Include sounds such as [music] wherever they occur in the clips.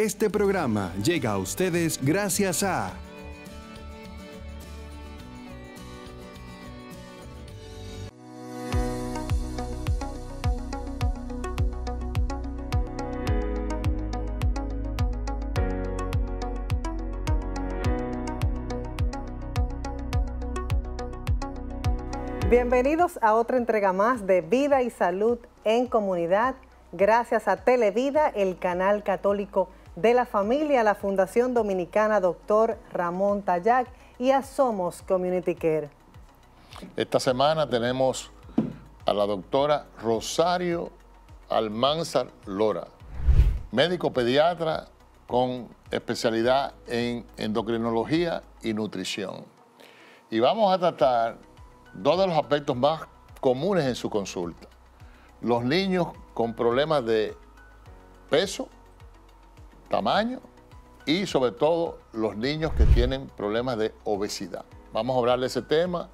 Este programa llega a ustedes gracias a Bienvenidos a otra entrega más de Vida y Salud en Comunidad, gracias a Televida, el canal católico de la familia, la Fundación Dominicana Doctor Ramón Tayac y a Somos Community Care. Esta semana tenemos a la doctora Rosario Almanzar Lora, médico pediatra con especialidad en endocrinología y nutrición. Y vamos a tratar dos de los aspectos más comunes en su consulta. Los niños con problemas de peso tamaño y sobre todo los niños que tienen problemas de obesidad. Vamos a hablar de ese tema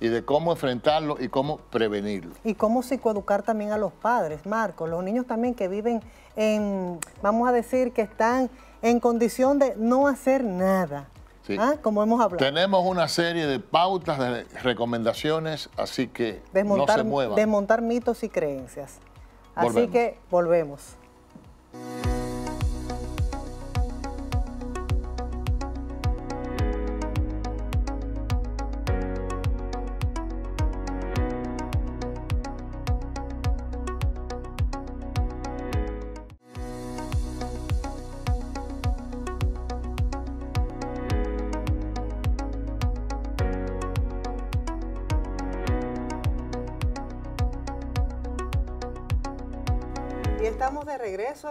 y de cómo enfrentarlo y cómo prevenirlo. Y cómo psicoeducar también a los padres, Marco, los niños también que viven en, vamos a decir, que están en condición de no hacer nada. ¿ah? Como hemos hablado. Tenemos una serie de pautas, de recomendaciones, así que desmontar, no se muevan. Desmontar mitos y creencias. Así que volvemos.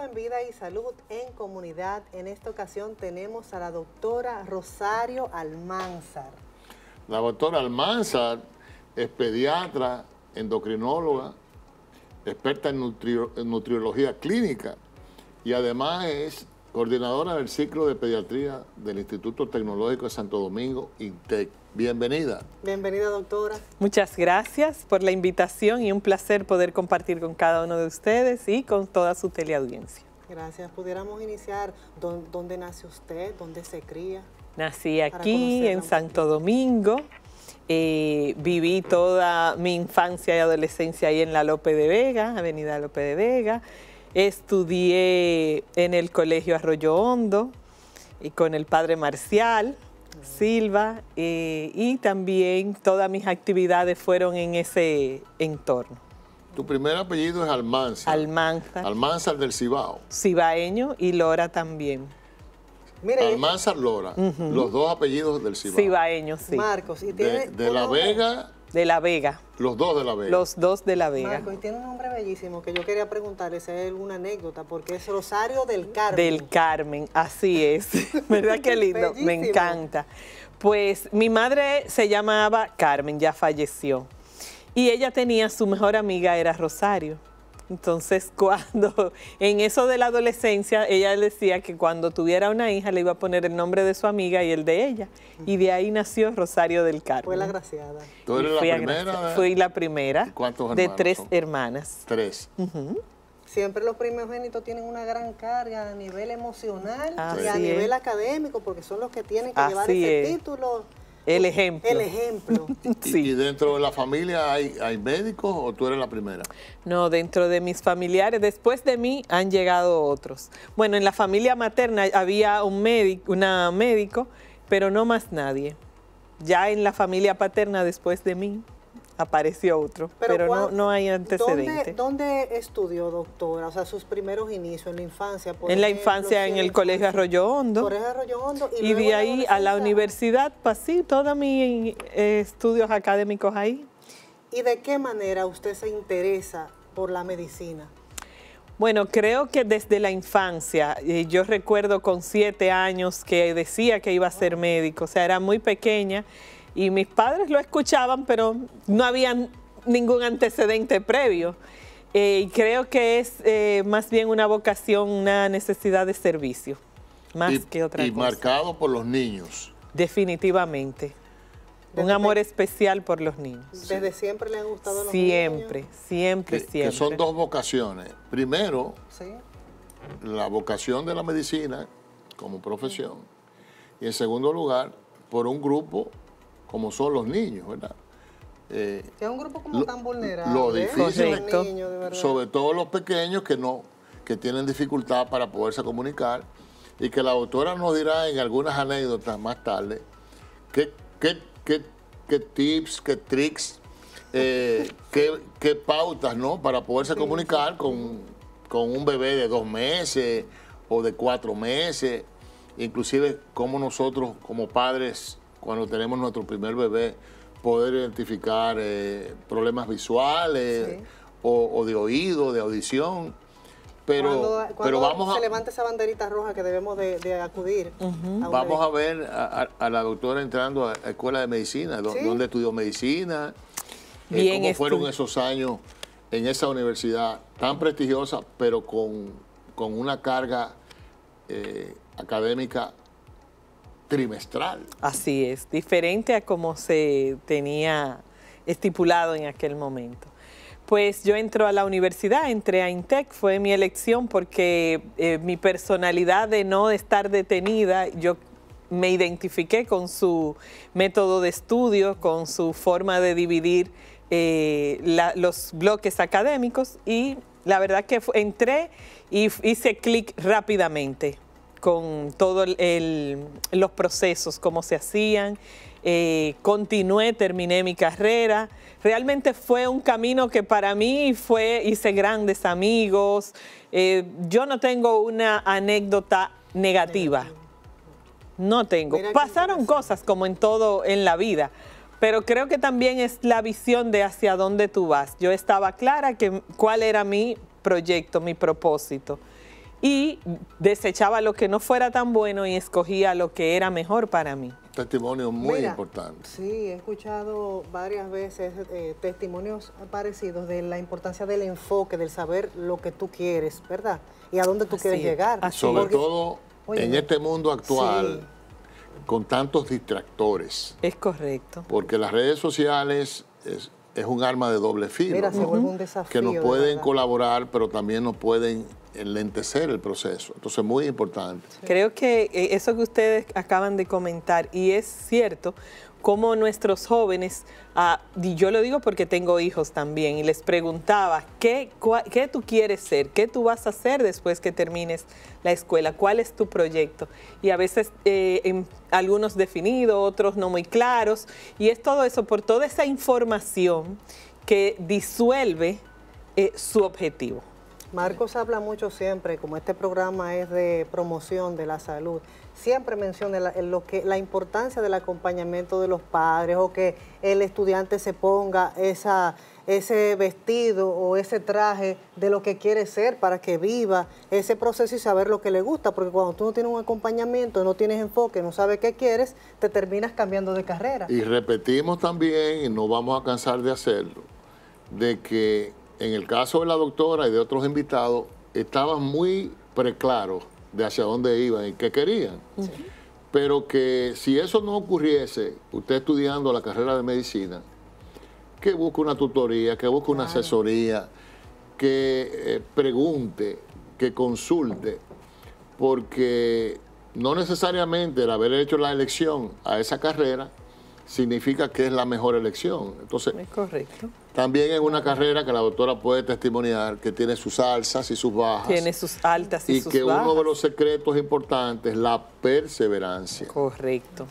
en Vida y Salud en Comunidad. En esta ocasión tenemos a la doctora Rosario Almanzar. La doctora Almanzar es pediatra, endocrinóloga, experta en, en nutriología clínica y además es coordinadora del ciclo de pediatría del Instituto Tecnológico de Santo Domingo, INTEC. Bienvenida. Bienvenida, doctora. Muchas gracias por la invitación y un placer poder compartir con cada uno de ustedes y con toda su teleaudiencia. Gracias. ¿Pudiéramos iniciar dónde, nace usted, dónde se cría? Nací aquí, en Santo Domingo. Eh, viví toda mi infancia y adolescencia ahí en la Lope de Vega, Avenida Lope de Vega estudié en el Colegio Arroyo Hondo y con el padre Marcial Silva eh, y también todas mis actividades fueron en ese entorno. Tu primer apellido es Almanza. Almanza. Almanza del Cibao. Cibaeño y Lora también. Mire, Almanza Lora, los dos apellidos del Cibao. Cibaeño, sí. Marcos. ¿y tiene de La Vega de La Vega. Los dos de La Vega. Los dos de La Vega. y tiene un nombre bellísimo que yo quería preguntarle si hay alguna anécdota, porque es Rosario del Carmen. Del Carmen, así es. [laughs] ¿Verdad qué lindo? Me encanta. Pues mi madre se llamaba Carmen, ya falleció. Y ella tenía, su mejor amiga era Rosario. Entonces, [laughs] cuando en eso de la adolescencia, ella decía que cuando tuviera una hija le iba a poner el nombre de su amiga y el de ella. Y de ahí nació Rosario del Carmen. Fue la graciada. ¿Tú la primera? Fui la primera. De tres hermanas. Tres. Siempre los primogénitos tienen una gran carga a nivel emocional y a nivel académico, porque son los que tienen que llevar ese título el ejemplo. El ejemplo. [laughs] sí. ¿Y, dentro de la familia hay, hay médicos o tú eres la primera? No, dentro de mis familiares, después de mí han llegado otros. Bueno, en la familia materna había un médico, una médico, pero no más nadie. Ya en la familia paterna después de mí apareció otro, pero, no, hay antecedente. ¿dónde, estudió, doctora? O sea, sus primeros inicios en la infancia. en la infancia en el Colegio Arroyo Hondo. Y, de ahí a la universidad, pasé pues todos mis eh, estudios académicos ahí. ¿Y de qué manera usted se interesa por la medicina? Bueno, creo que desde la infancia, yo recuerdo con siete años que decía que iba a ser médico, o sea, era muy pequeña y mis padres lo escuchaban, pero no habían ningún antecedente previo. Eh, y creo que es eh, más bien una vocación, una necesidad de servicio, más que otra cosa. Y marcado por los niños. Definitivamente. un amor especial por los niños. ¿Desde siempre le han gustado los siempre, niños? Siempre, siempre, siempre. Que son dos vocaciones. Primero, la vocación de la medicina como profesión. Y en segundo lugar, por un grupo como son los niños, ¿verdad? Eh, es un grupo como tan vulnerable. Lo difícil, sobre todo los pequeños que no, que tienen dificultad para poderse comunicar y que la autora nos dirá en algunas anécdotas más tarde qué, qué, qué, tips, qué tricks, eh, [laughs] qué, pautas, ¿no? Para poderse comunicar Con, con un bebé de dos meses o de cuatro meses, inclusive cómo nosotros como padres cuando tenemos nuestro primer bebé, poder identificar eh, problemas visuales o, de oído, de audición. Pero, cuando, vamos se a, esa banderita roja que debemos de, acudir. vamos a ver a, la doctora entrando a la escuela de medicina, donde estudió medicina, eh, Bien cómo fueron esos años en esa universidad tan prestigiosa, pero con, una carga eh, académica trimestral. Así es, diferente a como se tenía estipulado en aquel momento. Pues yo entro a la universidad, entré a Intec, fue mi elección porque eh, mi personalidad de no estar detenida, yo me identifiqué con su método de estudio, con su forma de dividir eh, los bloques académicos y la verdad que entré y hice clic rápidamente con todos los procesos, cómo se hacían. Eh, continué, terminé mi carrera. Realmente fue un camino que para mí fue, hice grandes amigos. Eh, yo no tengo una anécdota negativa. No tengo. Pasaron cosas como en todo en la vida. Pero creo que también es la visión de hacia dónde tú vas. Yo estaba clara que cuál era mi proyecto, mi propósito y desechaba lo que no fuera tan bueno y escogía lo que era mejor para mí. Testimonio muy importante. Sí, he escuchado varias veces eh, testimonios parecidos de la importancia del enfoque, del saber lo que tú quieres, ¿verdad? Y a dónde tú quieres llegar. Sobre todo en este mundo actual. con tantos distractores. Es correcto. Porque las redes sociales es, es un arma de doble filo. Mira, se vuelve un desafío. Que nos pueden colaborar, pero también nos pueden el lentecer el proceso. Entonces, muy importante. Creo que eh, eso que ustedes acaban de comentar, y es cierto, como nuestros jóvenes, ah, y yo lo digo porque tengo hijos también, y les preguntaba, ¿qué, tú quieres ser? ¿Qué tú vas a hacer después que termines la escuela? ¿Cuál es tu proyecto? Y a veces eh, algunos definidos, otros no muy claros, y es todo eso por toda esa información que disuelve eh, su objetivo. Marcos habla mucho siempre, como este programa es de promoción de la salud, siempre menciona la, lo que, la importancia del acompañamiento de los padres o que el estudiante se ponga esa, ese vestido o ese traje de lo que quiere ser para que viva ese proceso y saber lo que le gusta, porque cuando tú no tienes un acompañamiento, no tienes enfoque, no sabes qué quieres, te terminas cambiando de carrera. Y repetimos también, y no vamos a cansar de hacerlo, de que en el caso de la doctora y de otros invitados, estaban muy preclaros de hacia dónde iban y qué querían. Pero que si eso no ocurriese, usted estudiando la carrera de medicina, que busque una tutoría, que busque una asesoría, que eh, pregunte, que consulte, porque no necesariamente el haber hecho la elección a esa carrera significa que es la mejor elección. Entonces, es correcto. También es una carrera que la doctora puede testimoniar que tiene sus alzas y sus bajas. Tiene sus altas y, sus bajas. Y que uno de los secretos importantes es la perseverancia. Correcto.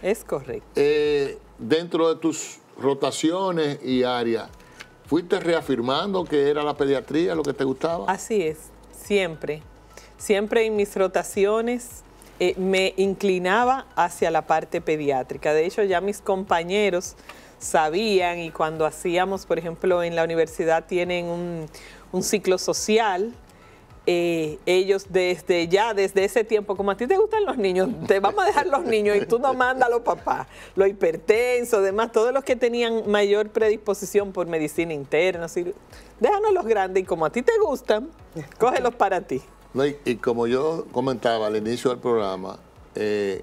Es correcto. Eh, dentro de tus rotaciones y áreas, ¿fuiste reafirmando que era la pediatría lo que te gustaba? Así es, siempre. Siempre en mis rotaciones eh, me inclinaba hacia la parte pediátrica. De hecho, ya mis compañeros sabían y cuando hacíamos, por ejemplo, en la universidad tienen un, ciclo social, eh, ellos desde ya, desde ese tiempo, como a ti te gustan los niños, te vamos a dejar los niños y tú no mandas a los papás, los hipertensos, demás, todos los que tenían mayor predisposición por medicina interna, así, déjanos los grandes y como a ti te gustan, cógelos para ti. y, como yo comentaba al inicio del programa, eh,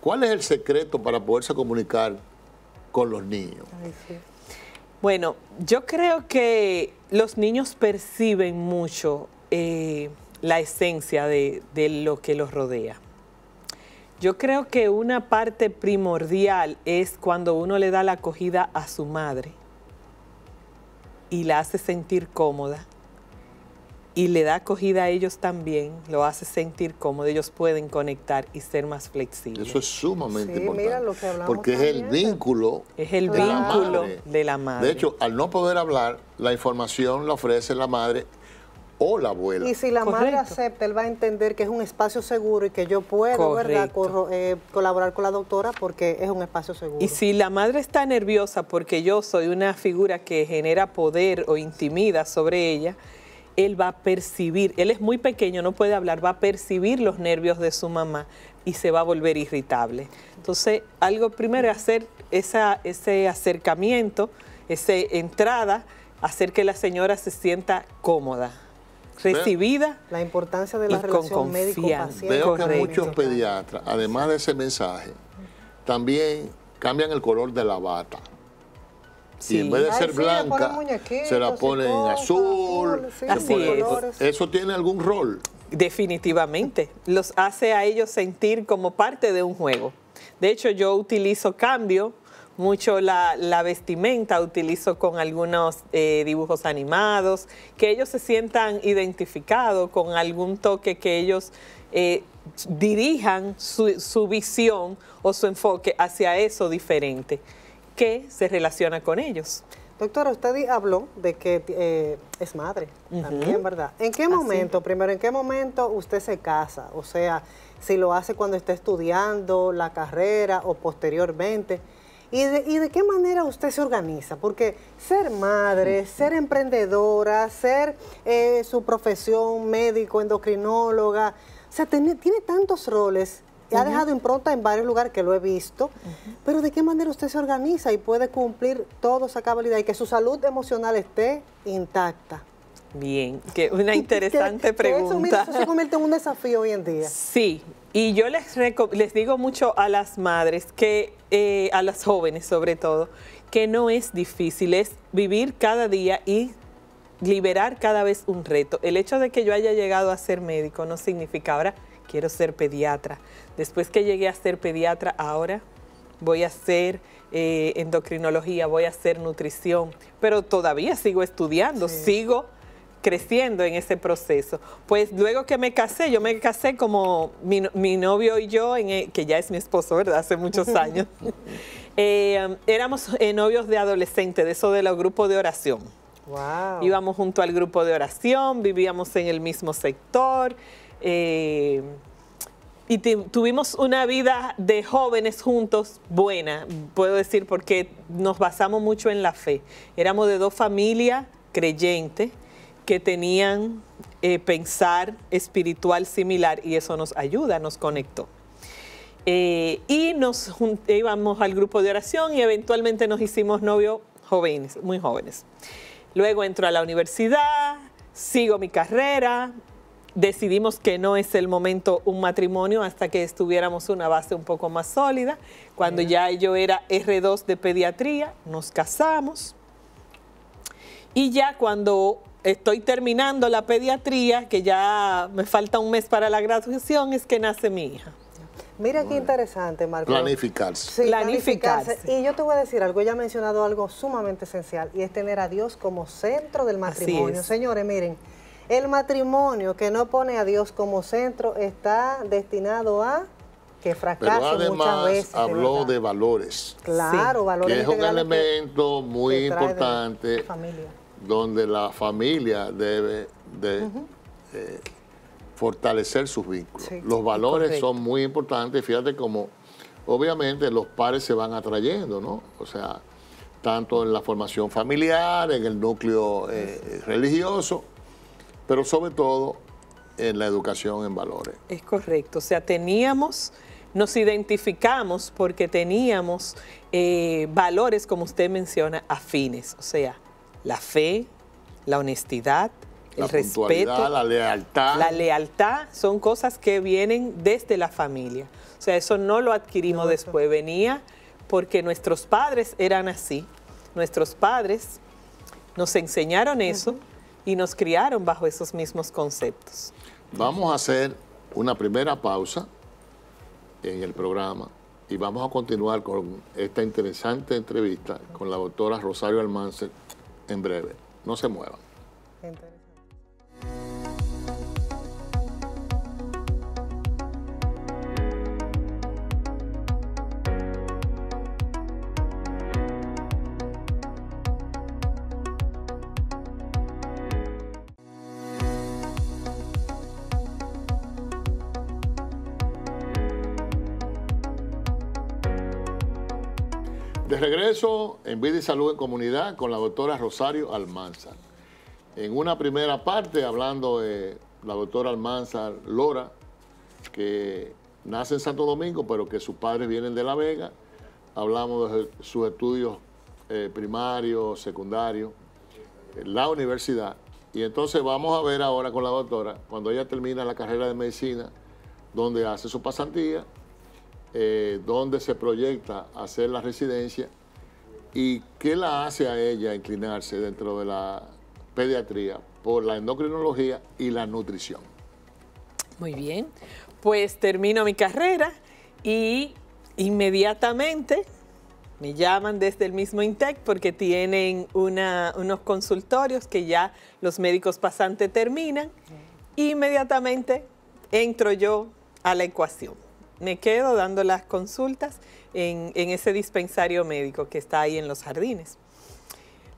¿cuál es el secreto para poderse comunicar con los niños. Bueno, yo creo que los niños perciben mucho eh, la esencia de lo que los rodea. Yo creo que una parte primordial es cuando uno le da la acogida a su madre y la hace sentir cómoda y le da acogida a ellos también, lo hace sentir cómodo, ellos pueden conectar y ser más flexibles. Eso es sumamente importante. porque es el vínculo. Es el de vínculo la de la madre. De hecho, al no poder hablar, la información la ofrece la madre o la abuela. Y si la madre acepta, él va a entender que es un espacio seguro y que yo puedo, eh, colaborar con la doctora porque es un espacio seguro. Y si la madre está nerviosa porque yo soy una figura que genera poder o intimida sobre ella, él va a percibir, él es muy pequeño, no puede hablar, va a percibir los nervios de su mamá y se va a volver irritable. Entonces, algo primero es hacer ese acercamiento, esa entrada, hacer que la señora se sienta cómoda recibida. La importancia de la relación médico-paciente. Veo que muchos pediatras, además de ese mensaje, también cambian el color de la bata en vez de ser blanca, se la pone en azul. así ¿Eso tiene algún rol? Definitivamente. Los hace a ellos sentir como parte de un juego. De hecho, yo utilizo cambio mucho la, vestimenta, utilizo con algunos eh, dibujos animados, que ellos se sientan identificados con algún toque que ellos eh, dirijan su, su visión o su enfoque hacia eso diferente que se relaciona con ellos. Doctora, usted habló de que eh, es madre también, ¿verdad? ¿En qué momento, primero, en qué momento usted se casa? O sea, si lo hace cuando está estudiando la carrera o posteriormente. ¿Y de, qué manera usted se organiza? Porque ser madre, ser emprendedora, ser eh, su profesión médico, endocrinóloga, o sea, tiene, tiene tantos roles ya ha dejado impronta en varios lugares que lo he visto, pero ¿de qué manera usted se organiza y puede cumplir toda esa cabalidad y que su salud emocional esté intacta? Bien, que una [laughs] interesante pregunta. eso, se convierte en un desafío hoy en día. Sí, y yo les, digo mucho a las madres, que eh, a las jóvenes sobre todo, que no es difícil, es vivir cada día y liberar cada vez un reto. El hecho de que yo haya llegado a ser médico no significa ahora quiero ser pediatra, Después que llegué a ser pediatra ahora, voy a hacer eh, endocrinología, voy a hacer nutrición, pero todavía sigo estudiando, sigo creciendo en ese proceso. Pues luego que me casé, yo me casé como mi, novio y yo, en eh, que ya es mi esposo, ¿verdad? Hace muchos [laughs] años. [laughs] Eh, éramos novios de adolescente, de eso de los grupos de oración. Wow. Íbamos junto al grupo de oración, vivíamos en el mismo sector y tuvimos una vida de jóvenes juntos buena, puedo decir, porque nos basamos mucho en la fe. Éramos de dos familias creyentes que tenían eh, pensar espiritual similar y eso nos ayuda, nos conectó. Eh, y nos íbamos al grupo de oración y eventualmente nos hicimos novios jóvenes, muy jóvenes. Luego entro a la universidad, sigo mi carrera, decidimos que no es el momento un matrimonio hasta que estuviéramos una base un poco más sólida. Cuando ya yo era R2 de pediatría, nos casamos. Y ya cuando estoy terminando la pediatría, que ya me falta un mes para la graduación, es que nace mi hija. Mira qué interesante, Marco. Planificarse. Sí, planificarse. Y yo te voy a decir algo, ya ha mencionado algo sumamente esencial y es tener a Dios como centro del matrimonio. Señores, miren, el matrimonio que no pone a Dios como centro está destinado a que fracase además, muchas veces. Habló de, valores. Claro, valores. es un elemento muy importante donde la familia debe de, eh, fortalecer sus vínculos. los valores son muy importantes. Fíjate cómo obviamente los pares se van atrayendo, ¿no? O sea, tanto en la formación familiar, en el núcleo eh, religioso pero sobre todo en la educación en valores. Es correcto, o sea, teníamos, nos identificamos porque teníamos eh, valores, como usted menciona, afines, o sea, la fe, la honestidad, el la respeto, la lealtad. La lealtad son cosas que vienen desde la familia. O sea, eso no lo adquirimos después, venía porque nuestros padres eran así. Nuestros padres nos enseñaron eso y nos criaron bajo esos mismos conceptos. Vamos a hacer una primera pausa en el programa y vamos a continuar con esta interesante entrevista con la doctora Rosario Almancer en breve. No se muevan. De regreso en Vida y Salud en Comunidad con la doctora Rosario Almanzar. En una primera parte, hablando de la doctora Almanzar Lora, que nace en Santo Domingo, pero que sus padres vienen de La Vega. Hablamos de sus estudios eh, primarios, secundarios, la universidad. Y entonces vamos a ver ahora con la doctora, cuando ella termina la carrera de medicina, donde hace su pasantía eh, dónde se proyecta hacer la residencia y qué la hace a ella inclinarse dentro de la pediatría por la endocrinología y la nutrición. Muy bien, pues termino mi carrera y inmediatamente me llaman desde el mismo INTEC porque tienen unos consultorios que ya los médicos pasantes terminan. Inmediatamente entro yo a la ecuación me quedo dando las consultas en, ese dispensario médico que está ahí en los jardines.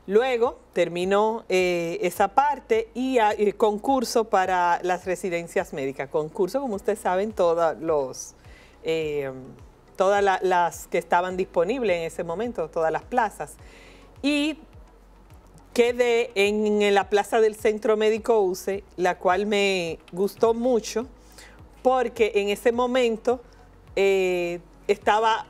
Luego terminó eh, esa parte y el concurso para las residencias médicas. Concurso, como ustedes saben, todas los... Eh, todas las que estaban disponibles en ese momento, todas las plazas. Y quedé en, la plaza del Centro Médico UCE, la cual me gustó mucho porque en ese momento eh, estaba,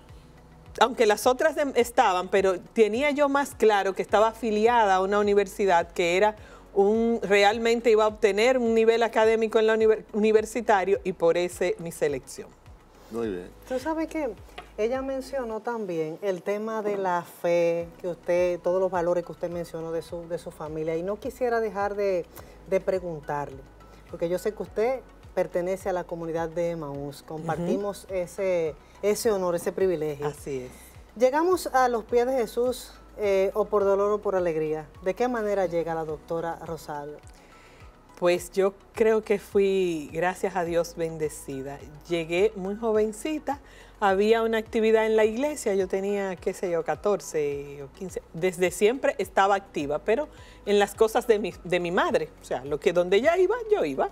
aunque las otras estaban, pero tenía yo más claro que estaba afiliada a una universidad que era un, realmente iba a obtener un nivel académico en la universitaria universitario y por ese mi selección. Muy bien. ¿Tú sabes qué? Ella mencionó también el tema de la fe, que usted, todos los valores que usted mencionó de su, de su familia. Y no quisiera dejar de, de preguntarle, porque yo sé que usted pertenece a la comunidad de Emaús. Compartimos ese, ese honor, ese privilegio. Así es. Llegamos a los pies de Jesús eh, o por dolor o por alegría. ¿De qué manera llega la doctora Rosal? Pues yo creo que fui, gracias a Dios, bendecida. Llegué muy jovencita, había una actividad en la iglesia, yo tenía, qué sé yo, 14 o 15, desde siempre estaba activa, pero en las cosas de mi, de mi madre, o sea, lo que donde ella iba, yo iba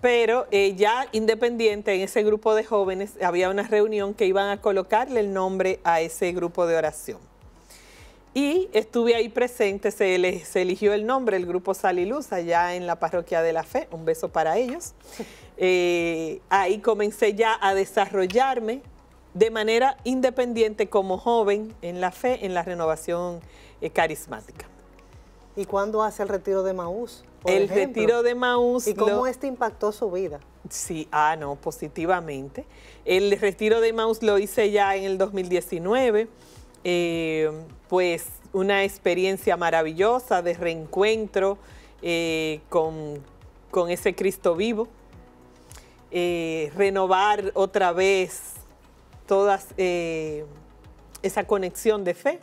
pero eh, ya independiente, en ese grupo de jóvenes había una reunión que iban a colocarle el nombre a ese grupo de oración. Y estuve ahí presente, se, se eligió el nombre, el grupo Saliluz, allá en la parroquia de la fe, un beso para ellos. [laughs] Eh, ahí comencé ya a desarrollarme de manera independiente como joven en la fe, en la renovación eh, carismática. ¿Y cuándo hace el retiro de Maús? el retiro de Maus ¿Y cómo este impactó su vida? Sí, ah, no, positivamente. El retiro de Maus lo hice ya en el 2019. Eh, pues una experiencia maravillosa de reencuentro eh, con, ese Cristo vivo. Eh, renovar otra vez toda esa conexión de fe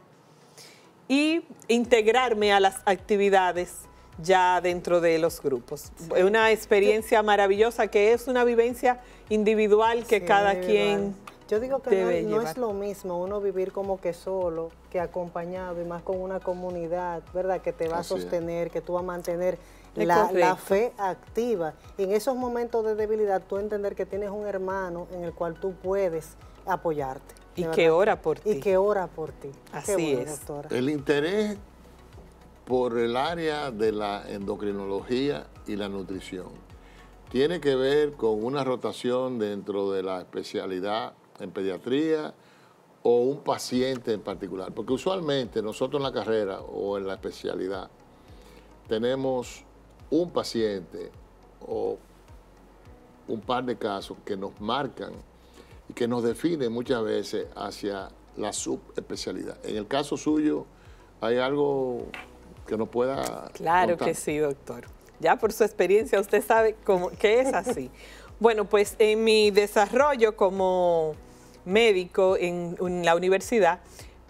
y integrarme a las actividades ya dentro de los grupos. Es una experiencia maravillosa que es una vivencia individual que cada quien... Yo digo que no, es lo mismo uno vivir como que solo, que acompañado y más con una comunidad, ¿verdad? Que te va a sostener, que tú vas a mantener la, fe activa. Y en esos momentos de debilidad, tú entender que tienes un hermano en el cual tú puedes apoyarte. Y que ora por ti. Y que ora por ti. Así es. El interés por el área de la endocrinología y la nutrición. Tiene que ver con una rotación dentro de la especialidad en pediatría o un paciente en particular, porque usualmente nosotros en la carrera o en la especialidad tenemos un paciente o un par de casos que nos marcan y que nos definen muchas veces hacia la subespecialidad. En el caso suyo, hay algo que no pueda... Claro que sí, doctor. Ya por su experiencia usted sabe cómo, que es así. [laughs] bueno, pues en mi desarrollo como médico en, la universidad,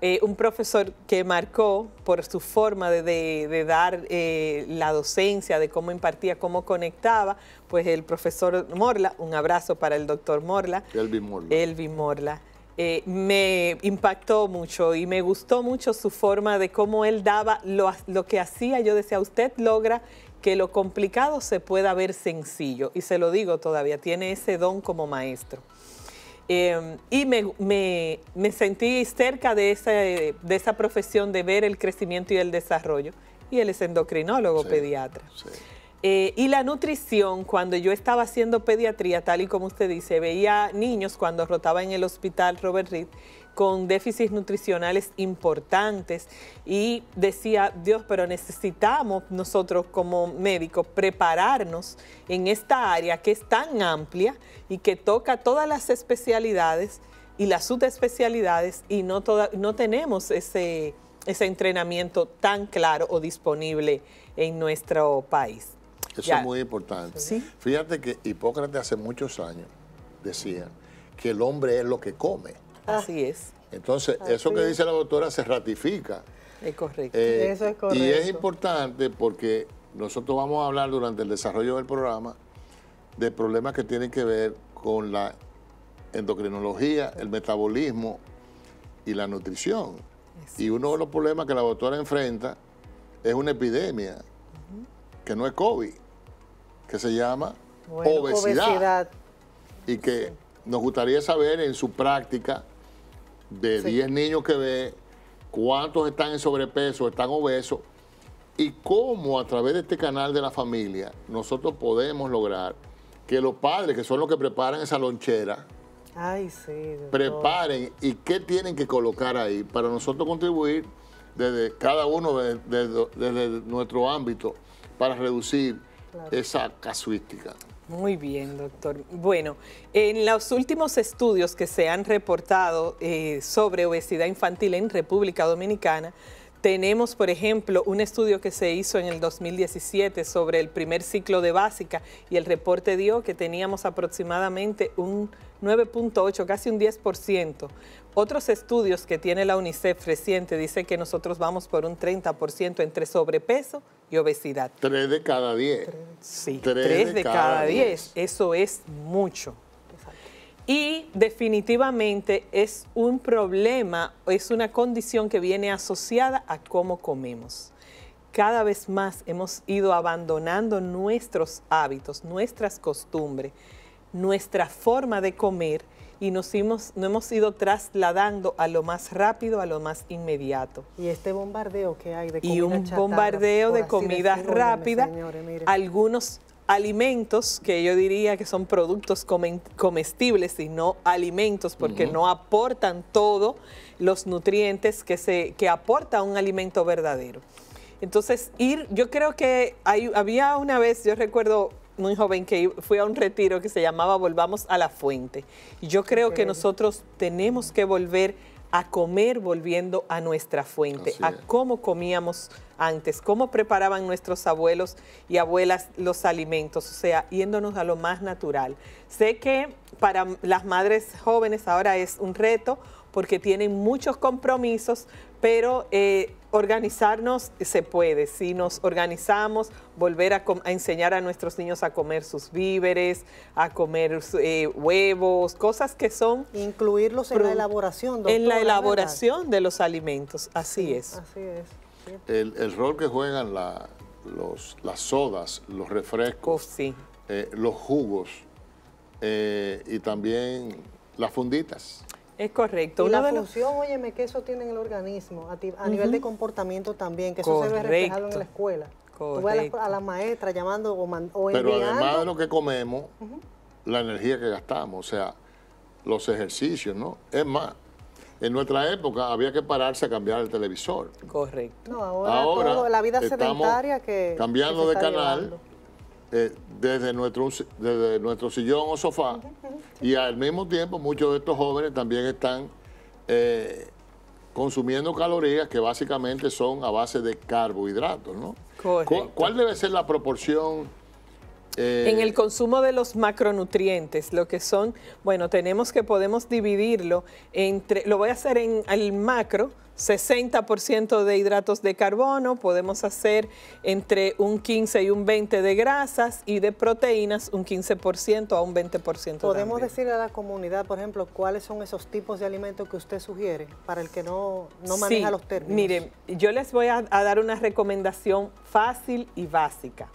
eh, un profesor que marcó por su forma de, dar eh, la docencia, de cómo impartía, cómo conectaba, pues el profesor Morla, un abrazo para el doctor Morla. Elvin Morla. Elvin Morla. Eh, me impactó mucho y me gustó mucho su forma de cómo él daba lo, que hacía. Yo decía, usted logra que lo complicado se pueda ver sencillo. Y se lo digo todavía, tiene ese don como maestro. Em, y me, sentí cerca de esa, profesión de ver el crecimiento y el desarrollo. Y él es endocrinólogo pediatra. Eh, y la nutrición, cuando yo estaba haciendo pediatría, tal y como usted dice, veía niños cuando rotaba en el hospital Robert Reed con déficits nutricionales importantes y decía, Dios, pero necesitamos nosotros como médicos prepararnos en esta área que es tan amplia y que toca todas las especialidades y las subespecialidades y no, tenemos ese entrenamiento tan claro o disponible en nuestro país. Eso es muy importante. Fíjate que Hipócrates hace muchos años decía que el hombre es lo que come. Así es. Entonces, eso que dice la doctora se ratifica. Es correcto. Eh, y es importante porque nosotros vamos a hablar durante el desarrollo del programa de problemas que tienen que ver con la endocrinología, el metabolismo y la nutrición. Y uno de los problemas que la doctora enfrenta es una epidemia, que no es COVID que se llama obesidad. Y que nos gustaría saber en su práctica de 10 niños que ve, cuántos están en sobrepeso, están obesos, y cómo a través de este canal de la familia nosotros podemos lograr que los padres, que son los que preparan esa lonchera, preparen y qué tienen que colocar ahí para nosotros contribuir desde cada uno, de desde nuestro ámbito, para reducir esa casuística. Muy bien, doctor. Bueno, en los últimos estudios que se han reportado eh, sobre obesidad infantil en República Dominicana, tenemos, por ejemplo, un estudio que se hizo en el 2017 sobre el primer ciclo de básica y el reporte dio que teníamos aproximadamente un 9.8, casi un 10%. Otros estudios que tiene la UNICEF reciente dicen que nosotros vamos por un 30% entre sobrepeso y obesidad. Tres de cada 10. Sí, tres, de, cada, 10. Eso es mucho. Y definitivamente es un problema, es una condición que viene asociada a cómo comemos cada vez más hemos ido abandonando nuestros hábitos, nuestras costumbres nuestra forma de comer y nos hemos, ido trasladando a lo más rápido, a lo más inmediato. Y este bombardeo que hay de comida Y un bombardeo de comida rápida. algunos alimentos que yo diría que son productos comestibles y no alimentos porque no aportan todos los nutrientes que, se, aporta un alimento verdadero. Entonces, ir, yo creo que había una vez, yo recuerdo muy joven que fui a un retiro que se llamaba Volvamos a la Fuente. yo creo que nosotros tenemos que volver a comer volviendo a nuestra fuente, a cómo comíamos antes, cómo preparaban nuestros abuelos y abuelas los alimentos, o sea, yéndonos a lo más natural. Sé que para las madres jóvenes ahora es un reto porque tienen muchos compromisos, pero eh, organizarnos se puede, si nos organizamos, volver a, enseñar a nuestros niños a comer sus víveres, a comer eh, huevos, cosas que son... Incluirlos en la elaboración, En la elaboración de los alimentos, así es. Así es. El, rol que juegan las sodas, los refrescos, oh, eh, los jugos eh, y también las funditas. Es correcto. Y una la función, óyeme, que eso tiene en el organismo, a, nivel de comportamiento también, que eso se ve reflejado en la escuela. Correcto. a la, maestra llamando o, Pero enviando. además de lo que comemos, la energía que gastamos, o sea, los ejercicios, ¿no? Es más, en nuestra época había que pararse a cambiar el televisor. Correcto. No, ahora, la vida sedentaria que... Cambiando de canal. Eh, desde, nuestro, nuestro sillón o sofá y al mismo tiempo muchos de estos jóvenes también están eh, consumiendo calorías que básicamente son a base de carbohidratos, ¿no? ¿Cuál debe ser la proporción? Eh, en el consumo de los macronutrientes, lo que son, bueno, tenemos que podemos dividirlo entre, lo voy a hacer en el macro, 60% de hidratos de carbono, podemos hacer entre un 15 y un 20 de grasas y de proteínas un 15% a un 20%. Podemos decirle a la comunidad, por ejemplo, cuáles son esos tipos de alimentos que usted sugiere para el que no, no maneja los términos. Miren, yo les voy a, dar una recomendación fácil y básica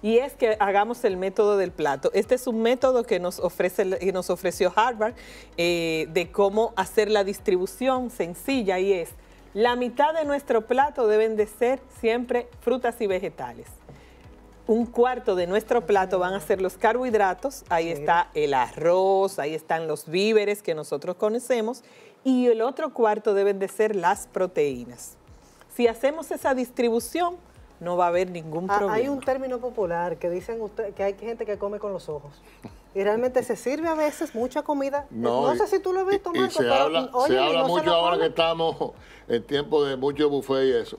y es que hagamos el método del plato. Este es un método que nos, ofrece, y nos ofreció Harvard eh, de cómo hacer la distribución sencilla y es la mitad de nuestro plato deben de ser siempre frutas y vegetales. Un cuarto de nuestro plato van a ser los carbohidratos, ahí está el arroz, ahí están los víveres que nosotros conocemos, y el otro cuarto deben de ser las proteínas. Si hacemos esa distribución, no va a haber ningún ah, problema. hay un término popular que dicen usted, que hay gente que come con los ojos y realmente se sirve a veces mucha comida. No, sé si tú lo has visto, Marco. Y se habla, mucho ahora que estamos en tiempo de mucho buffet y eso.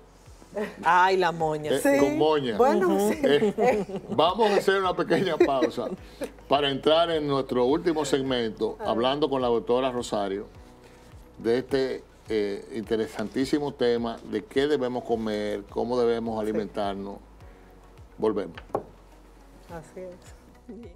Ay, la moña. Eh, sí. Con moña. Bueno, sí. Eh, vamos a hacer una pequeña pausa para entrar en nuestro último segmento, hablando con la doctora Rosario de este eh, interesantísimo tema de qué debemos comer, cómo debemos alimentarnos. Volvemos. Así es.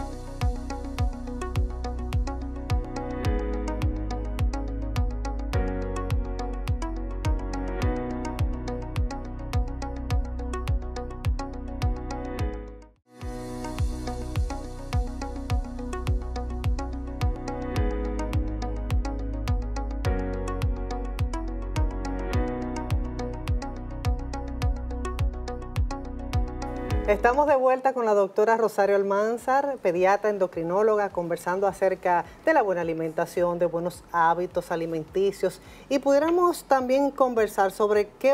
Estamos de vuelta con la doctora Rosario Almanzar, pediatra endocrinóloga, conversando acerca de la buena alimentación, de buenos hábitos alimenticios y pudiéramos también conversar sobre qué,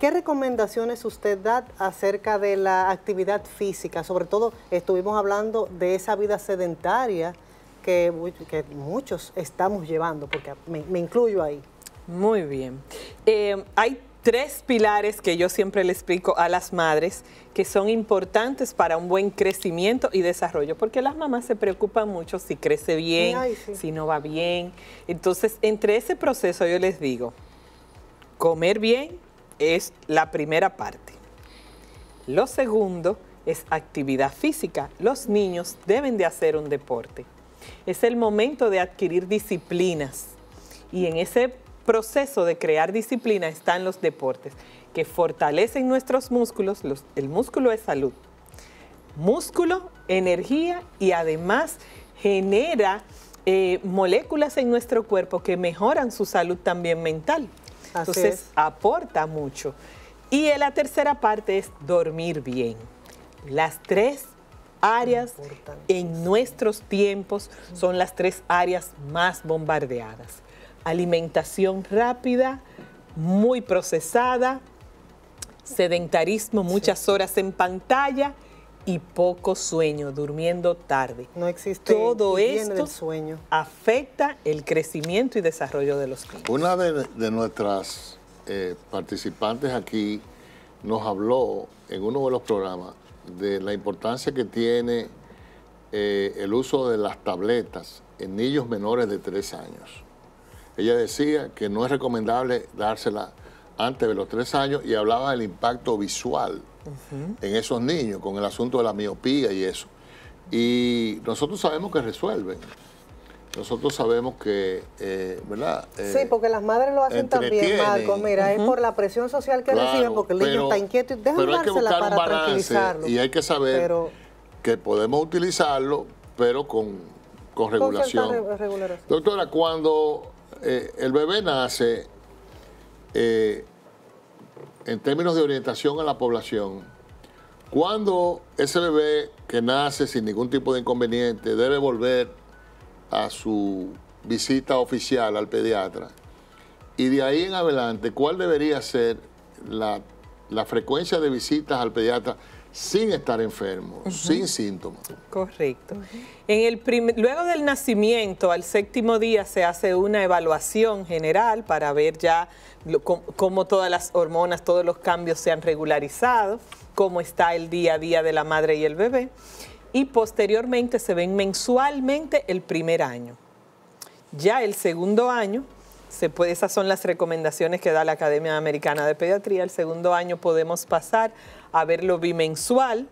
recomendaciones usted da acerca de la actividad física. Sobre todo estuvimos hablando de esa vida sedentaria que, muchos estamos llevando, porque me, incluyo ahí. Muy bien. Eh, hay tres pilares que yo siempre le explico a las madres que son importantes para un buen crecimiento y desarrollo, porque las mamás se preocupan mucho si crece bien, si no va bien. Entonces, entre ese proceso yo les digo, comer bien es la primera parte. Lo segundo es actividad física. Los niños deben de hacer un deporte. Es el momento de adquirir disciplinas y en ese proceso de crear disciplina están los deportes, que fortalecen nuestros músculos. el músculo es salud. Músculo, energía y además genera eh, moléculas en nuestro cuerpo que mejoran su salud también mental. Entonces, aporta mucho. Y la tercera parte es dormir bien. Las tres áreas en nuestros tiempos son las tres áreas más bombardeadas alimentación rápida, muy procesada, sedentarismo, muchas horas en pantalla y poco sueño, durmiendo tarde. No existe todo esto Afecta el crecimiento y desarrollo de los niños. Una de, nuestras eh, participantes aquí nos habló en uno de los programas de la importancia que tiene eh, el uso de las tabletas en niños menores de 3 años. Ella decía que no es recomendable dársela antes de los tres años y hablaba del impacto visual en esos niños con el asunto de la miopía y eso. Y nosotros sabemos que resuelven. Nosotros sabemos que, eh, ¿verdad? Eh, sí, porque las madres lo hacen también, Marco. Mira, es por la presión social que reciben, porque el niño está inquieto y dejan pero hay que buscar un balance Y hay que saber que podemos utilizarlo, pero con, Con regulación. Doctora, cuando eh, el bebé nace eh, en términos de orientación a la población. Cuando ese bebé que nace sin ningún tipo de inconveniente debe volver a su visita oficial al pediatra. Y de ahí en adelante, ¿cuál debería ser la frecuencia de visitas al pediatra? sin estar enfermo, sin síntomas. Correcto. en el Luego del nacimiento, al séptimo día se hace una evaluación general para ver ya cómo todas las hormonas, todos los cambios se han regularizado, cómo está el día a día de la madre y el bebé. Y posteriormente se ven mensualmente el primer año. Ya el segundo año se esas son las recomendaciones que da la Academia Americana de Pediatría. El segundo año podemos pasar a verlo bimensual.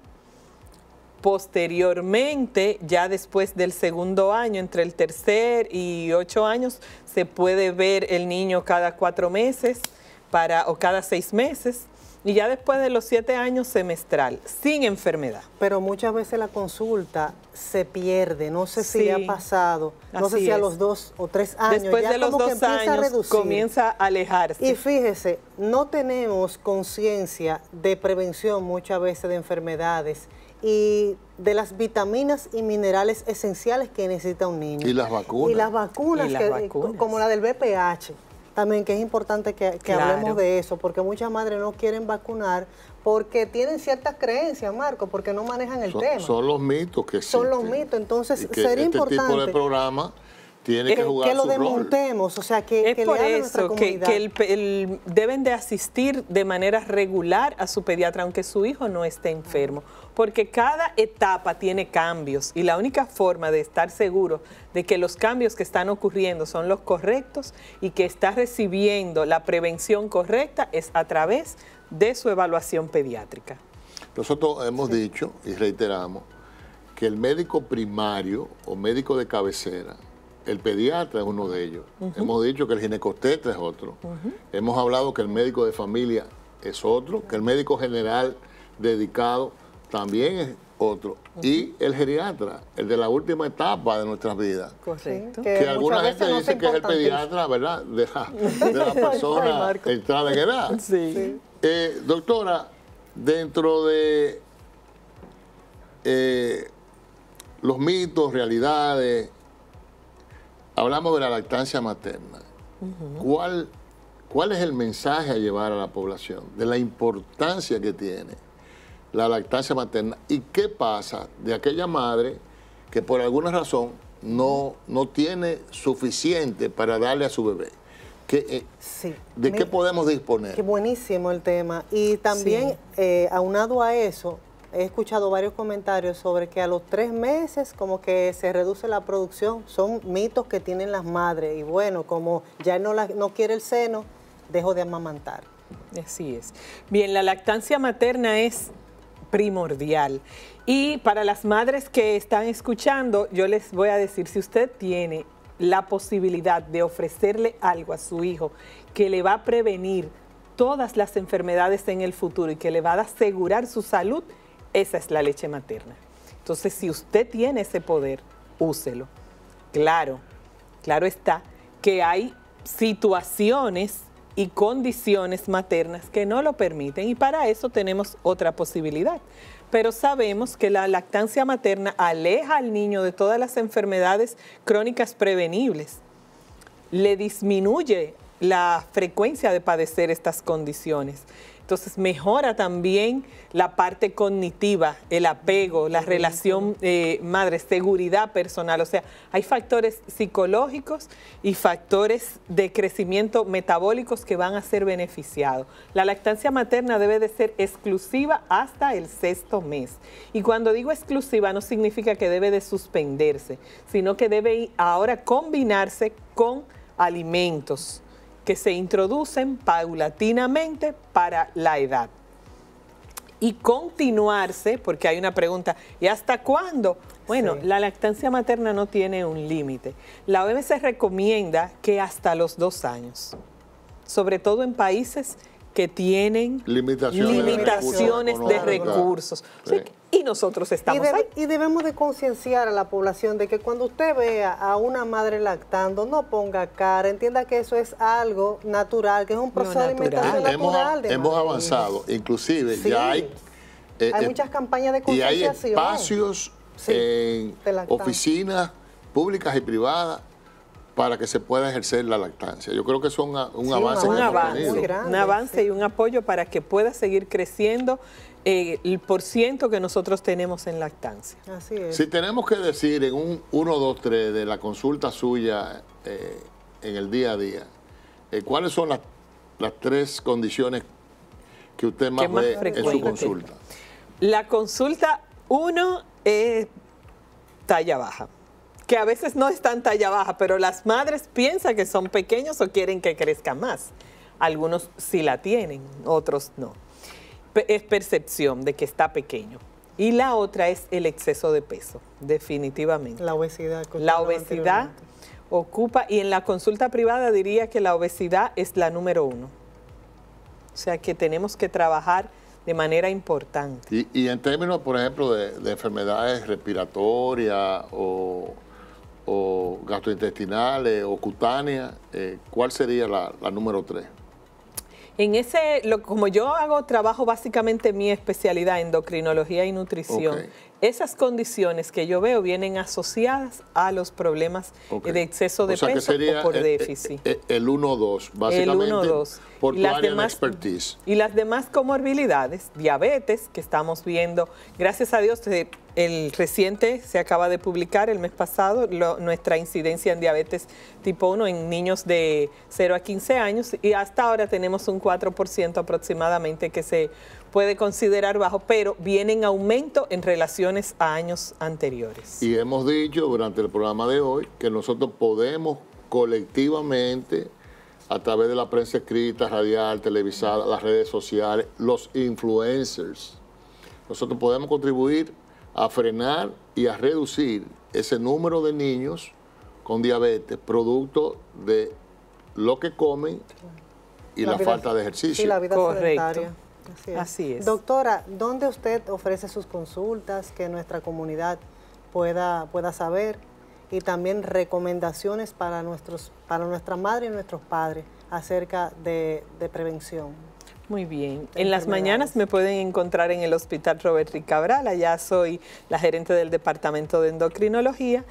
Posteriormente, ya después del segundo año, entre el tercer y ocho años, se puede ver el niño cada cuatro meses para, o cada seis meses y ya después de los siete años semestral, sin enfermedad. Pero muchas veces la consulta se pierde, no sé si ha pasado, no sé si a los dos o tres años. Después de los dos años comienza a alejarse. Y fíjese, no tenemos conciencia de prevención muchas veces de enfermedades y de las vitaminas y minerales esenciales que necesita un niño. Y las vacunas. Y las vacunas, vacunas. como la del BPH también que es importante que, hablemos de eso, porque muchas madres no quieren vacunar porque tienen ciertas creencias, Marco, porque no manejan el tema. Son los mitos que existen. Son los mitos, entonces sería este importante. programa tiene que, eh, jugar que lo demontemos, o sea, que, es por eso, que, deben de asistir de manera regular a su pediatra, aunque su hijo no esté enfermo, porque cada etapa tiene cambios y la única forma de estar seguro de que los cambios que están ocurriendo son los correctos y que está recibiendo la prevención correcta es a través de su evaluación pediátrica. Nosotros hemos dicho y reiteramos que el médico primario o médico de cabecera el pediatra es uno de ellos. Hemos dicho que el ginecostetra es otro. Hemos hablado que el médico de familia es otro, que el médico general dedicado también es otro. Y el geriatra, el de la última etapa de nuestras vidas. Correcto. Que, alguna gente dice que es el pediatra, ¿verdad? De la, de la [laughs] persona en edad. Sí. Eh, doctora, dentro de eh, los mitos, realidades, Hablamos de la lactancia materna. ¿Cuál, ¿Cuál es el mensaje a llevar a la población de la importancia que tiene la lactancia materna y qué pasa de aquella madre que por alguna razón no, no tiene suficiente para darle a su bebé? Eh, ¿De qué podemos disponer? Qué buenísimo el tema. Y también, eh, aunado a eso, he escuchado varios comentarios sobre que a los tres meses como que se reduce la producción. Son mitos que tienen las madres y bueno, como ya no, no quiere el seno, dejo de amamantar. Así es. Bien, la lactancia materna es primordial. Y para las madres que están escuchando, yo les voy a decir, si usted tiene la posibilidad de ofrecerle algo a su hijo que le va a prevenir todas las enfermedades en el futuro y que le va a asegurar su salud, esa es la leche materna. Entonces, si usted tiene ese poder, úselo. Claro, claro está que hay situaciones y condiciones maternas que no lo permiten y para eso tenemos otra posibilidad. Pero sabemos que la lactancia materna aleja al niño de todas las enfermedades crónicas prevenibles, le disminuye la frecuencia de padecer estas condiciones entonces mejora también la parte cognitiva, el apego, la relación eh, madre, seguridad personal. O sea, hay factores psicológicos y factores de crecimiento metabólicos que van a ser beneficiados. La lactancia materna debe de ser exclusiva hasta el sexto mes. Y cuando digo exclusiva no significa que debe de suspenderse, sino que debe ahora combinarse con alimentos que se introducen paulatinamente para la edad. Y continuarse, porque hay una pregunta, ¿y hasta cuándo? Bueno, la lactancia materna no tiene un límite. La OMS recomienda que hasta los dos años, sobre todo en países que tienen limitaciones, de recursos. Y nosotros estamos y ahí. Y debemos de concienciar a la población de que cuando usted vea a una madre lactando, no ponga cara, entienda que eso es algo natural, que es un proceso natural. hemos, avanzado, inclusive ya hay... Eh, hay eh, muchas campañas de concienciación. Y hay espacios en oficinas públicas y privadas para que se pueda ejercer la lactancia. Yo creo que son un, avance. Un, avance un avance y un apoyo para que pueda seguir creciendo eh, el porciento que nosotros tenemos en lactancia. Así es. Si tenemos que decir en un 1, 2, 3 de la consulta suya eh, en el día a día, eh, ¿cuáles son las, tres condiciones que usted más, ve en su consulta? La consulta 1 es talla baja que a veces no están talla baja, pero las madres piensan que son pequeños o quieren que crezcan más. Algunos sí la tienen, otros no. Es percepción de que está pequeño. Y la otra es el exceso de peso, definitivamente. La obesidad. La obesidad ocupa, y en la consulta privada diría que la obesidad es la número uno. O sea que tenemos que trabajar de manera importante. Y, en términos, por ejemplo, de enfermedades respiratorias o o gastrointestinales o cutáneas, eh, ¿cuál sería la, número tres? En ese, como yo hago trabajo básicamente mi especialidad, endocrinología y nutrición, esas condiciones que yo veo vienen asociadas a los problemas eh, de exceso de peso o por eh, déficit. El 1-2, básicamente. El 1-2. Por tu área de expertise. Y las demás comorbilidades, diabetes, que estamos viendo, gracias a Dios, te, el reciente se acaba de publicar el mes pasado nuestra incidencia en diabetes tipo 1 en niños de 0 a 15 años y hasta ahora tenemos un 4% aproximadamente que se puede considerar bajo, pero viene en aumento en relaciones a años anteriores. Y hemos dicho durante el programa de hoy que nosotros podemos colectivamente a través de la prensa escrita, radial, televisada, las redes sociales, los influencers. Nosotros podemos contribuir a frenar y a reducir ese número de niños con diabetes producto de lo que comen y la, falta de ejercicio. Y la vida Correcto. Así es. Doctora, ¿dónde usted ofrece sus consultas que nuestra comunidad pueda, pueda saber? Y también recomendaciones para, nuestros, para nuestra madre y nuestros padres acerca de, de prevención. Muy bien. En las mañanas me pueden encontrar en el Hospital Robert Ricabral, allá soy la gerente del Departamento de Endocrinología.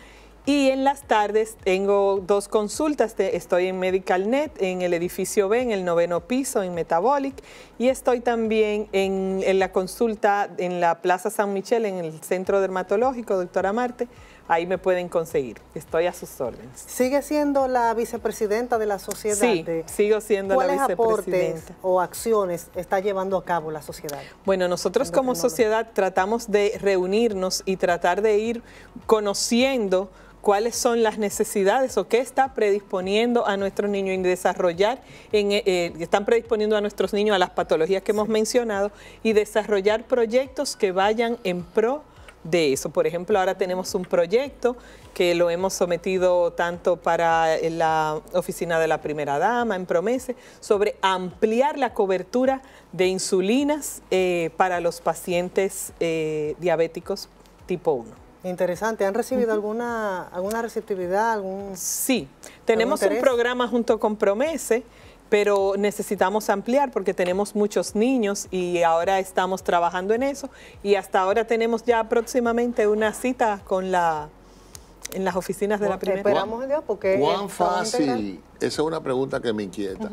Y en las tardes tengo dos consultas, estoy en MedicalNet, en el edificio B, en el noveno piso, en Metabolic, y estoy también en, en la consulta en la Plaza San Michel, en el Centro Dermatológico, doctora Marte, ahí me pueden conseguir. Estoy a sus órdenes. ¿Sigue siendo la vicepresidenta de la sociedad? Sí, sigo siendo la vicepresidenta. ¿Cuáles aportes o acciones está llevando a cabo la sociedad? Bueno, nosotros como sociedad tratamos de reunirnos y tratar de ir conociendo cuáles son las necesidades o qué está predisponiendo a nuestros niños y desarrollar, en, eh, eh, están predisponiendo a nuestros niños a las patologías que hemos mencionado y desarrollar proyectos que vayan en pro de eso. Por ejemplo, ahora tenemos un proyecto que lo hemos sometido tanto para eh, la oficina de la primera dama en Promese sobre ampliar la cobertura de insulinas eh, para los pacientes eh, diabéticos tipo 1. Interesante. ¿Han recibido alguna, alguna receptividad? Algún, sí, tenemos un programa junto con Promese pero necesitamos ampliar porque tenemos muchos niños y ahora estamos trabajando en eso y hasta ahora tenemos ya próximamente una cita con la en las oficinas de la primera. Esperamos Dios porque cuán fácil, esa es una pregunta que me inquieta.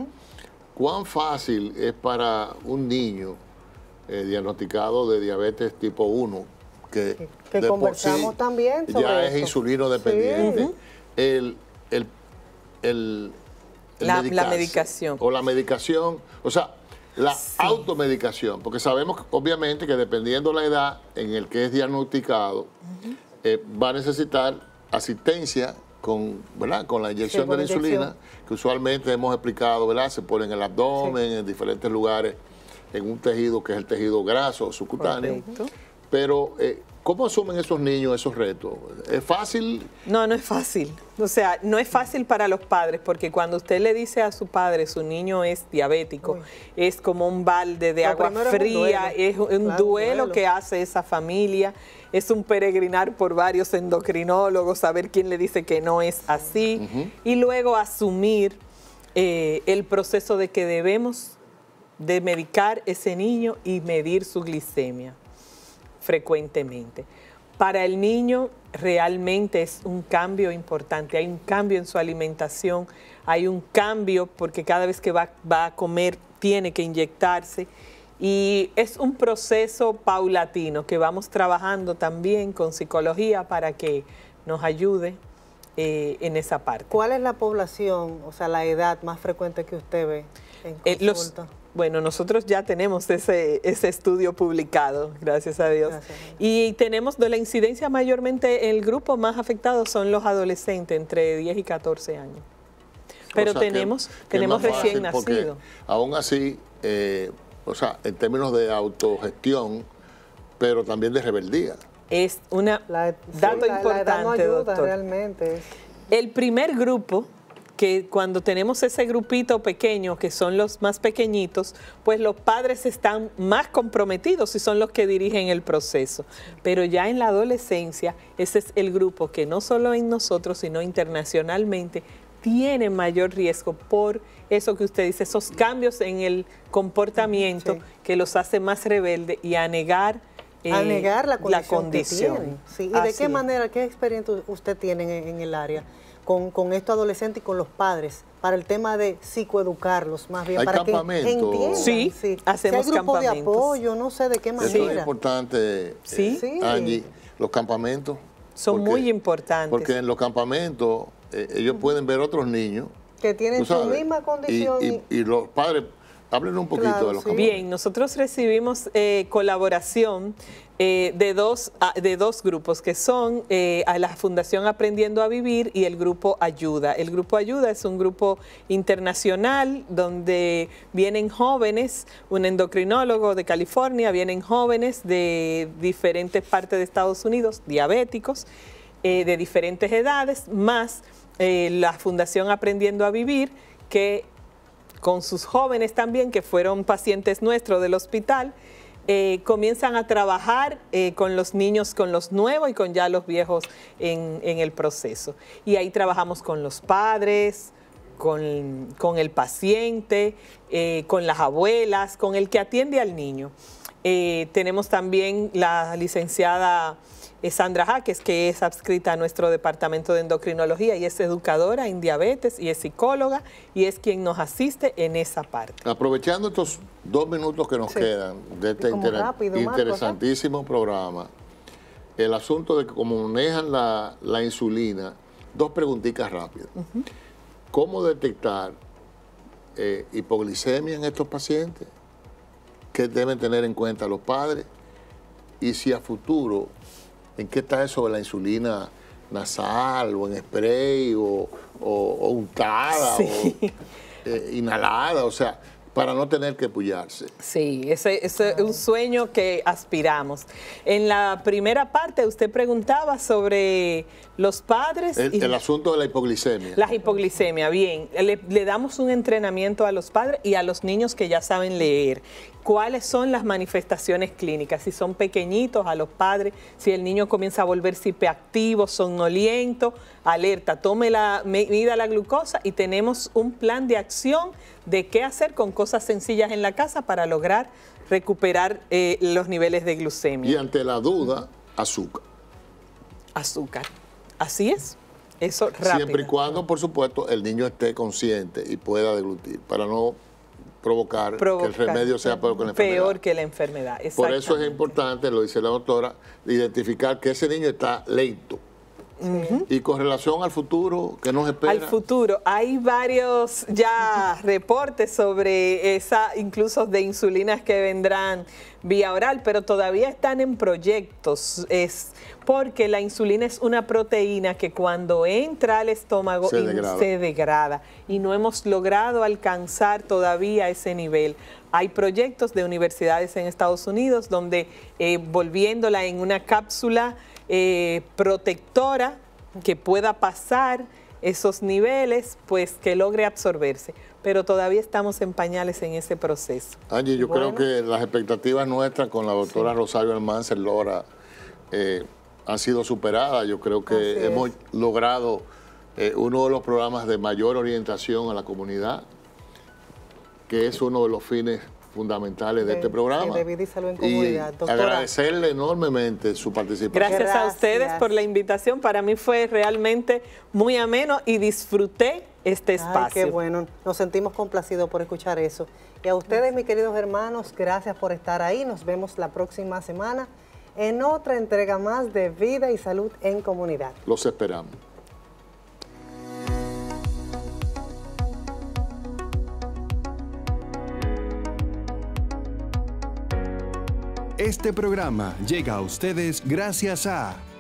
¿Cuán fácil es para un niño eh, diagnosticado de diabetes tipo 1 que, conversamos también sobre ya es insulino dependiente? el la, medicación. O la medicación, o sea, la automedicación, porque sabemos obviamente que dependiendo la edad en el que es diagnosticado, eh, va a necesitar asistencia con, ¿verdad? con la inyección de la insulina, que usualmente hemos explicado, ¿verdad? se pone en el abdomen, en diferentes lugares, en un tejido que es el tejido graso subcutáneo. Pero eh, ¿Cómo asumen esos niños esos retos? ¿Es fácil? No, no es fácil. O sea, no es fácil para los padres, porque cuando usted le dice a su padre, su niño es diabético, es como un balde de agua fría, es un duelo, que hace esa familia, es un peregrinar por varios endocrinólogos, saber quién le dice que no es así, y luego asumir eh, el proceso de que debemos de medicar ese niño y medir su glicemia frecuentemente. Para el niño realmente es un cambio importante, hay un cambio en su alimentación, hay un cambio porque cada vez que va, a comer tiene que inyectarse y es un proceso paulatino que vamos trabajando también con psicología para que nos ayude eh, en esa parte. ¿Cuál es la población, o sea, la edad más frecuente que usted ve en eh, consulta? Bueno, nosotros ya tenemos ese, ese estudio publicado, gracias a Dios. Y tenemos de la incidencia mayormente, el grupo más afectado son los adolescentes entre 10 y 14 años. Pero tenemos, tenemos recién nacido. Aún así, eh, o sea, en términos de autogestión, pero también de rebeldía. Es una dato importante, doctor. Realmente. El primer grupo que cuando tenemos ese grupito pequeño, que son los más pequeñitos, pues los padres están más comprometidos y son los que dirigen el proceso. Pero ya en la adolescencia, ese es el grupo que no solo en nosotros, sino internacionalmente, tiene mayor riesgo por eso que usted dice, esos cambios en el comportamiento que los hace más rebelde y a negar eh, la condición. ¿Y de qué manera, qué experiencia usted tiene en el área? con, con estos adolescentes y con los padres para el tema de psicoeducarlos, más bien, para que entiendan. Sí, sí. hacemos campamentos grupo de apoyo, no sé de qué manera. Eso es importante, eh, ¿Sí? Angie, los campamentos. Son muy importantes. Porque en los campamentos eh, ellos pueden ver otros niños. Que tienen su misma condición. y los padres Háblenos un poquito de los Bien, nosotros recibimos eh, colaboración eh, de, dos, ah, de dos grupos, que son eh, a la Fundación Aprendiendo a Vivir y el Grupo Ayuda. El Grupo Ayuda es un grupo internacional donde vienen jóvenes, un endocrinólogo de California, vienen jóvenes de diferentes partes de Estados Unidos, diabéticos, de diferentes edades, más la Fundación Aprendiendo a Vivir, que con sus jóvenes también, que fueron pacientes nuestros del hospital, eh, comienzan a trabajar eh, con los niños, con los nuevos y con ya los viejos en, el proceso. Y ahí trabajamos con los padres, con, el paciente, eh, con las abuelas, con el que atiende al niño. tenemos también la licenciada... Es Sandra Jaques, que es adscrita a nuestro departamento de endocrinología y es educadora en diabetes y es psicóloga y es quien nos asiste en esa parte. Aprovechando estos dos minutos que nos quedan de este ¿eh? interesantísimo programa, el asunto de cómo manejan la, insulina, dos preguntitas rápidas. ¿Cómo detectar eh, hipoglicemia en estos pacientes? ¿Qué deben tener en cuenta los padres? Y si a futuro ¿En qué está eso de la insulina nasal o en spray o, o, untada o [laughs] eh, inhalada? O sea, para no tener que pullarse. Sí, ese, es un sueño que aspiramos. En la primera parte usted preguntaba sobre los padres. El, asunto de la hipoglicemia. La hipoglicemia, bien. le, damos un entrenamiento a los padres y a los niños que ya saben leer cuáles son las manifestaciones clínicas, si son pequeñitos a los padres, si el niño comienza a volverse hiperactivo, somnoliento, alerta, tome la, medida la glucosa y tenemos un plan de acción de qué hacer con cosas sencillas en la casa para lograr recuperar eh, los niveles de glucemia. Y ante la duda, azúcar. Azúcar, así es. Eso rápido. Siempre y cuando, por supuesto, el niño esté consciente y pueda deglutir, para no provocar, que el remedio sea peor que la enfermedad. Peor que la enfermedad, Por eso es importante, lo dice la doctora, identificar que ese niño está leito y con relación al futuro, ¿qué nos espera? Al futuro, hay varios ya reportes sobre esa, incluso de insulinas que vendrán vía oral, pero todavía están en proyectos. Es porque la insulina es una proteína que cuando entra al estómago se degrada. y no hemos logrado alcanzar todavía ese nivel. Hay proyectos de universidades en Estados Unidos donde eh, volviéndola en una cápsula eh, protectora que pueda pasar esos niveles, pues que logre absorberse. Pero todavía estamos en pañales en ese proceso. Angie, yo creo que las expectativas nuestras con la doctora Rosario Almancer Lora eh, han sido superadas. Yo creo que hemos logrado eh, uno de los programas de mayor orientación a la comunidad, que es uno de los fines fundamentales de, este programa. De vida y en comunidad. agradecerle enormemente su participación. Gracias, a ustedes por la invitación. Para mí fue realmente muy ameno y disfruté este espacio. qué bueno, nos sentimos complacidos por escuchar eso. Y a ustedes, mis queridos hermanos, gracias por estar ahí. Nos vemos la próxima semana en otra entrega más de Vida y Salud en Comunidad. Los esperamos. Este programa llega a ustedes gracias a...